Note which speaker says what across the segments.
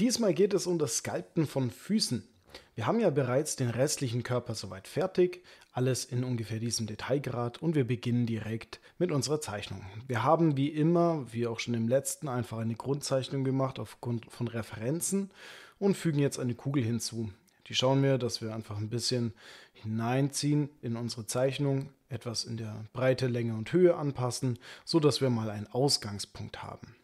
Speaker 1: Diesmal geht es um das Skalpten von Füßen. Wir haben ja bereits den restlichen Körper soweit fertig, alles in ungefähr diesem Detailgrad und wir beginnen direkt mit unserer Zeichnung. Wir haben wie immer, wie auch schon im letzten, einfach eine Grundzeichnung gemacht aufgrund von Referenzen und fügen jetzt eine Kugel hinzu. Die schauen wir, dass wir einfach ein bisschen hineinziehen in unsere Zeichnung, etwas in der Breite, Länge und Höhe anpassen, sodass wir mal einen Ausgangspunkt haben.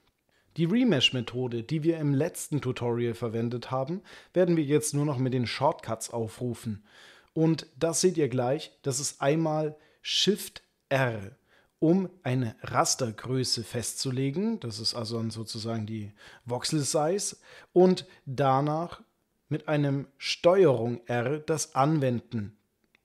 Speaker 1: Die Remesh-Methode, die wir im letzten Tutorial verwendet haben, werden wir jetzt nur noch mit den Shortcuts aufrufen. Und das seht ihr gleich, das ist einmal Shift R, um eine Rastergröße festzulegen. Das ist also sozusagen die Voxel Size. Und danach mit einem Steuerung R das Anwenden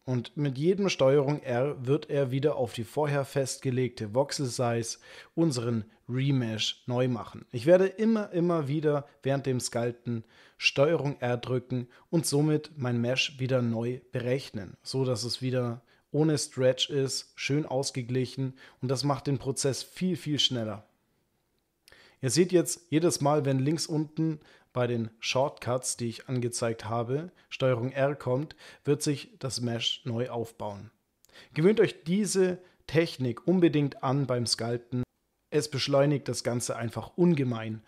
Speaker 1: und mit jedem Steuerung R wird er wieder auf die vorher festgelegte Voxel Size unseren Remesh neu machen. Ich werde immer, immer wieder während dem Sculpten Steuerung R drücken und somit mein Mesh wieder neu berechnen, so dass es wieder ohne Stretch ist, schön ausgeglichen und das macht den Prozess viel, viel schneller. Ihr seht jetzt jedes Mal, wenn links unten bei den Shortcuts, die ich angezeigt habe, Steuerung R kommt, wird sich das Mesh neu aufbauen. Gewöhnt euch diese Technik unbedingt an beim Sculpten. Es beschleunigt das Ganze einfach ungemein.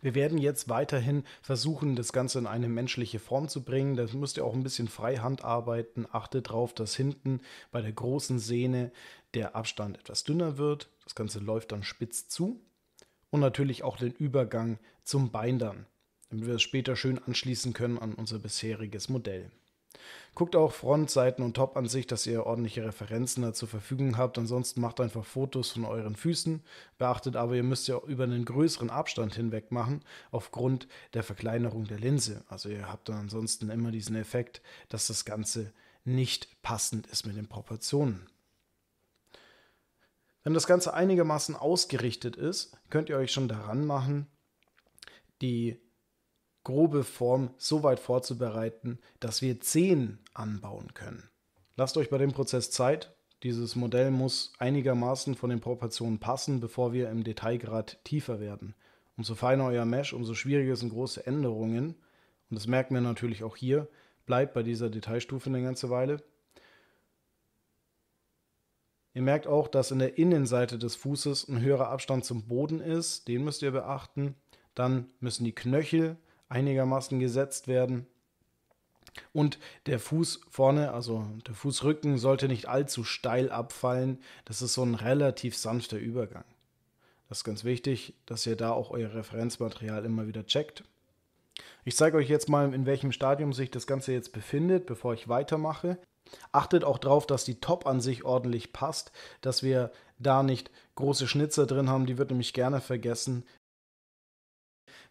Speaker 1: Wir werden jetzt weiterhin versuchen, das Ganze in eine menschliche Form zu bringen. Das müsst ihr auch ein bisschen freihand arbeiten. Achtet darauf, dass hinten bei der großen Sehne der Abstand etwas dünner wird. Das Ganze läuft dann spitz zu und natürlich auch den Übergang zum Bindern, damit wir es später schön anschließen können an unser bisheriges Modell. Guckt auch Front, Seiten und top an sich, dass ihr ordentliche Referenzen da zur Verfügung habt. Ansonsten macht einfach Fotos von euren Füßen. Beachtet aber, ihr müsst ja über einen größeren Abstand hinweg machen, aufgrund der Verkleinerung der Linse. Also ihr habt dann ansonsten immer diesen Effekt, dass das Ganze nicht passend ist mit den Proportionen. Wenn das Ganze einigermaßen ausgerichtet ist, könnt ihr euch schon daran machen, die grobe Form so weit vorzubereiten, dass wir 10 anbauen können. Lasst euch bei dem Prozess Zeit. Dieses Modell muss einigermaßen von den Proportionen passen, bevor wir im Detailgrad tiefer werden. Umso feiner euer Mesh, umso schwieriger sind große Änderungen. Und das merken wir natürlich auch hier. Bleibt bei dieser Detailstufe eine ganze Weile. Ihr merkt auch, dass in der Innenseite des Fußes ein höherer Abstand zum Boden ist. Den müsst ihr beachten. Dann müssen die Knöchel einigermaßen gesetzt werden. Und der Fuß vorne, also der Fußrücken, sollte nicht allzu steil abfallen. Das ist so ein relativ sanfter Übergang. Das ist ganz wichtig, dass ihr da auch euer Referenzmaterial immer wieder checkt. Ich zeige euch jetzt mal, in welchem Stadium sich das Ganze jetzt befindet, bevor ich weitermache. Achtet auch darauf, dass die Top an sich ordentlich passt, dass wir da nicht große Schnitzer drin haben, die wird nämlich gerne vergessen.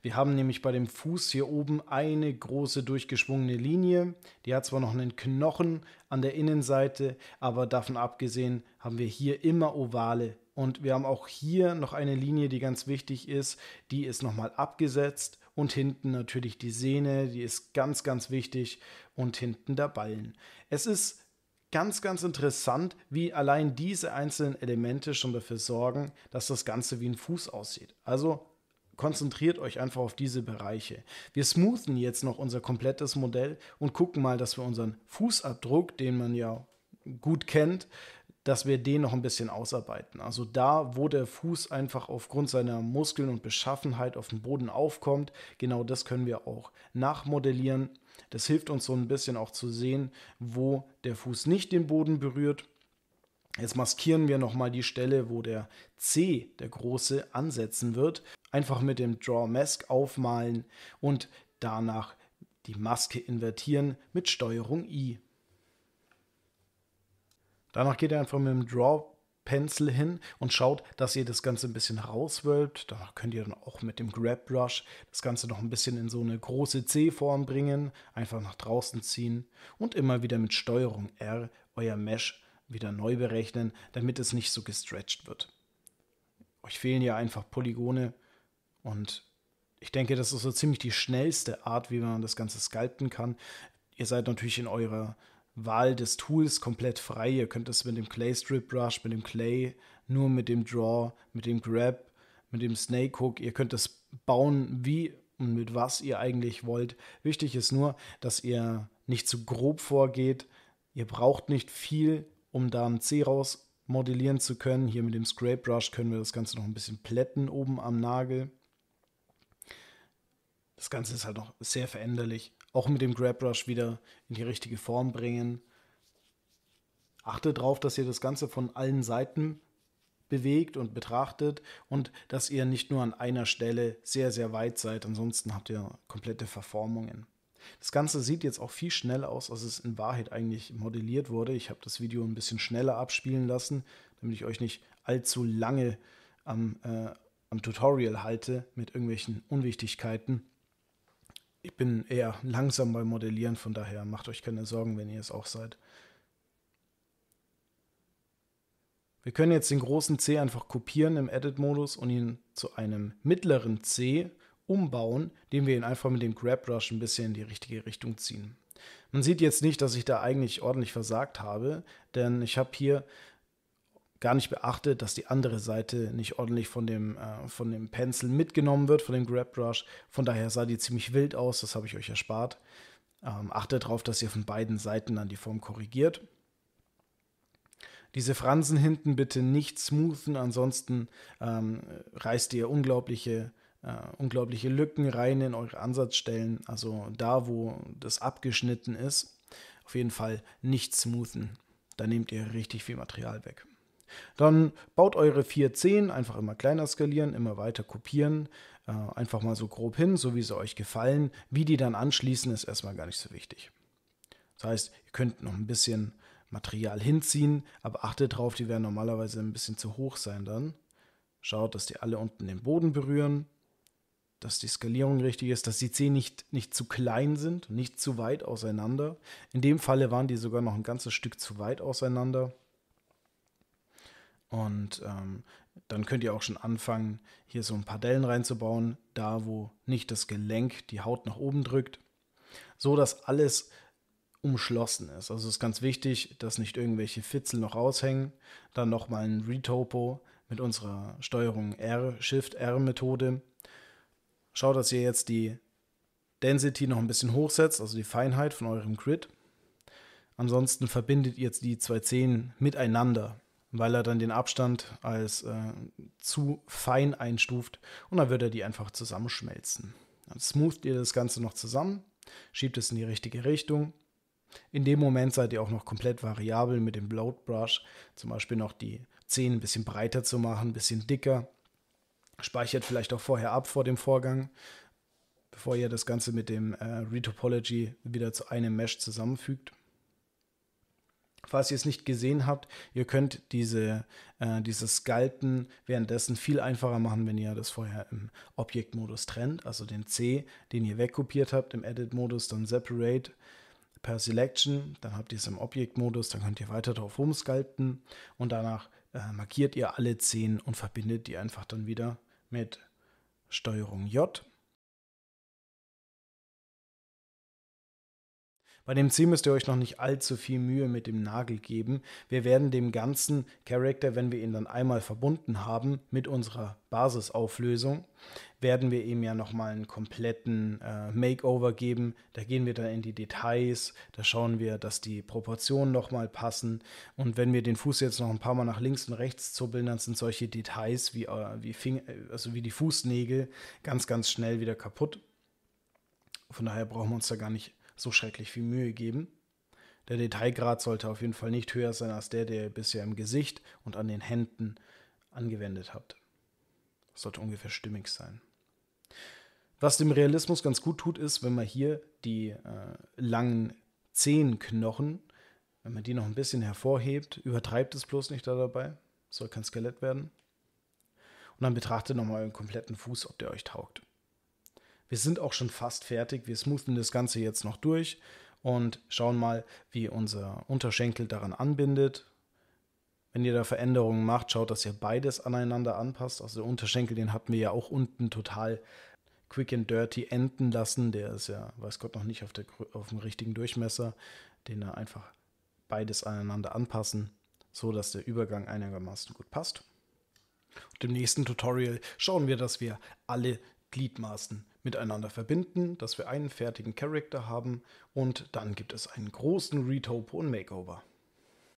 Speaker 1: Wir haben nämlich bei dem Fuß hier oben eine große durchgeschwungene Linie. Die hat zwar noch einen Knochen an der Innenseite, aber davon abgesehen haben wir hier immer ovale. Und wir haben auch hier noch eine Linie, die ganz wichtig ist. Die ist nochmal abgesetzt und hinten natürlich die Sehne, die ist ganz, ganz wichtig und hinten der Ballen. Es ist ganz, ganz interessant, wie allein diese einzelnen Elemente schon dafür sorgen, dass das Ganze wie ein Fuß aussieht. Also konzentriert euch einfach auf diese Bereiche. Wir smoothen jetzt noch unser komplettes Modell und gucken mal, dass wir unseren Fußabdruck, den man ja gut kennt, dass wir den noch ein bisschen ausarbeiten. Also da, wo der Fuß einfach aufgrund seiner Muskeln und Beschaffenheit auf dem Boden aufkommt, genau das können wir auch nachmodellieren. Das hilft uns so ein bisschen auch zu sehen, wo der Fuß nicht den Boden berührt. Jetzt maskieren wir nochmal die Stelle, wo der C, der große, ansetzen wird. Einfach mit dem Draw Mask aufmalen und danach die Maske invertieren mit Steuerung I. Danach geht ihr einfach mit dem Draw Pencil hin und schaut, dass ihr das Ganze ein bisschen rauswölbt. Danach könnt ihr dann auch mit dem Grab Brush das Ganze noch ein bisschen in so eine große C-Form bringen, einfach nach draußen ziehen und immer wieder mit Steuerung R euer Mesh wieder neu berechnen, damit es nicht so gestretched wird. Euch fehlen ja einfach Polygone und ich denke, das ist so ziemlich die schnellste Art, wie man das Ganze sculpten kann. Ihr seid natürlich in eurer Wahl des Tools komplett frei. Ihr könnt es mit dem Clay Strip Brush, mit dem Clay, nur mit dem Draw, mit dem Grab, mit dem Snake Hook. Ihr könnt es bauen, wie und mit was ihr eigentlich wollt. Wichtig ist nur, dass ihr nicht zu grob vorgeht. Ihr braucht nicht viel, um da ein C raus modellieren zu können. Hier mit dem Scrape Brush können wir das Ganze noch ein bisschen plätten oben am Nagel. Das Ganze ist halt noch sehr veränderlich auch mit dem Grab Rush wieder in die richtige Form bringen. Achtet darauf, dass ihr das Ganze von allen Seiten bewegt und betrachtet und dass ihr nicht nur an einer Stelle sehr, sehr weit seid, ansonsten habt ihr komplette Verformungen. Das Ganze sieht jetzt auch viel schneller aus, als es in Wahrheit eigentlich modelliert wurde. Ich habe das Video ein bisschen schneller abspielen lassen, damit ich euch nicht allzu lange am, äh, am Tutorial halte mit irgendwelchen Unwichtigkeiten ich bin eher langsam beim Modellieren, von daher macht euch keine Sorgen, wenn ihr es auch seid. Wir können jetzt den großen C einfach kopieren im Edit-Modus und ihn zu einem mittleren C umbauen, indem wir ihn einfach mit dem Grab Rush ein bisschen in die richtige Richtung ziehen. Man sieht jetzt nicht, dass ich da eigentlich ordentlich versagt habe, denn ich habe hier gar nicht beachtet, dass die andere Seite nicht ordentlich von dem, äh, von dem Pencil mitgenommen wird, von dem Grab Brush. Von daher sah die ziemlich wild aus, das habe ich euch erspart. Ähm, achtet darauf, dass ihr von beiden Seiten dann die Form korrigiert. Diese Fransen hinten bitte nicht smoothen, ansonsten ähm, reißt ihr unglaubliche, äh, unglaubliche Lücken rein in eure Ansatzstellen, also da, wo das abgeschnitten ist. Auf jeden Fall nicht smoothen. Da nehmt ihr richtig viel Material weg. Dann baut eure vier Zehen, einfach immer kleiner skalieren, immer weiter kopieren, äh, einfach mal so grob hin, so wie sie euch gefallen. Wie die dann anschließen, ist erstmal gar nicht so wichtig. Das heißt, ihr könnt noch ein bisschen Material hinziehen, aber achtet drauf, die werden normalerweise ein bisschen zu hoch sein dann. Schaut, dass die alle unten den Boden berühren, dass die Skalierung richtig ist, dass die Zehen nicht, nicht zu klein sind, nicht zu weit auseinander. In dem Falle waren die sogar noch ein ganzes Stück zu weit auseinander. Und ähm, dann könnt ihr auch schon anfangen, hier so ein paar Dellen reinzubauen, da wo nicht das Gelenk die Haut nach oben drückt, so dass alles umschlossen ist. Also ist ganz wichtig, dass nicht irgendwelche Fitzel noch raushängen. Dann nochmal ein Retopo mit unserer Steuerung R, Shift-R Methode. Schaut, dass ihr jetzt die Density noch ein bisschen hochsetzt, also die Feinheit von eurem Grid. Ansonsten verbindet ihr jetzt die zwei Zehen miteinander weil er dann den Abstand als äh, zu fein einstuft und dann wird er die einfach zusammenschmelzen. Dann smoothet ihr das Ganze noch zusammen, schiebt es in die richtige Richtung. In dem Moment seid ihr auch noch komplett variabel mit dem Bloat Brush, zum Beispiel noch die Zehen ein bisschen breiter zu machen, ein bisschen dicker. Speichert vielleicht auch vorher ab vor dem Vorgang, bevor ihr das Ganze mit dem äh, Retopology wieder zu einem Mesh zusammenfügt. Falls ihr es nicht gesehen habt, ihr könnt diese, äh, dieses Galten währenddessen viel einfacher machen, wenn ihr das vorher im Objektmodus trennt, also den C, den ihr wegkopiert habt, im Edit-Modus dann Separate per Selection, dann habt ihr es im Objektmodus, dann könnt ihr weiter drauf rumsculpten und danach äh, markiert ihr alle 10 und verbindet die einfach dann wieder mit Steuerung J Bei dem Ziel müsst ihr euch noch nicht allzu viel Mühe mit dem Nagel geben. Wir werden dem ganzen Charakter, wenn wir ihn dann einmal verbunden haben mit unserer Basisauflösung, werden wir ihm ja nochmal einen kompletten äh, Makeover geben. Da gehen wir dann in die Details, da schauen wir, dass die Proportionen nochmal passen. Und wenn wir den Fuß jetzt noch ein paar Mal nach links und rechts zuppeln, dann sind solche Details wie, äh, wie, Finger, äh, also wie die Fußnägel ganz, ganz schnell wieder kaputt. Von daher brauchen wir uns da gar nicht so schrecklich viel Mühe geben. Der Detailgrad sollte auf jeden Fall nicht höher sein als der, der ihr bisher im Gesicht und an den Händen angewendet habt. Das sollte ungefähr stimmig sein. Was dem Realismus ganz gut tut, ist, wenn man hier die äh, langen Zehenknochen, wenn man die noch ein bisschen hervorhebt, übertreibt es bloß nicht da dabei, soll kein Skelett werden. Und dann betrachtet nochmal euren kompletten Fuß, ob der euch taugt. Wir sind auch schon fast fertig. Wir smoothen das Ganze jetzt noch durch und schauen mal, wie unser Unterschenkel daran anbindet. Wenn ihr da Veränderungen macht, schaut, dass ihr beides aneinander anpasst. Also der Unterschenkel, den hatten wir ja auch unten total quick and dirty enden lassen. Der ist ja, weiß Gott, noch nicht auf, der, auf dem richtigen Durchmesser. Den da einfach beides aneinander anpassen, so dass der Übergang einigermaßen gut passt. Und Im nächsten Tutorial schauen wir, dass wir alle Gliedmaßen miteinander verbinden, dass wir einen fertigen Charakter haben und dann gibt es einen großen Retopo und Makeover.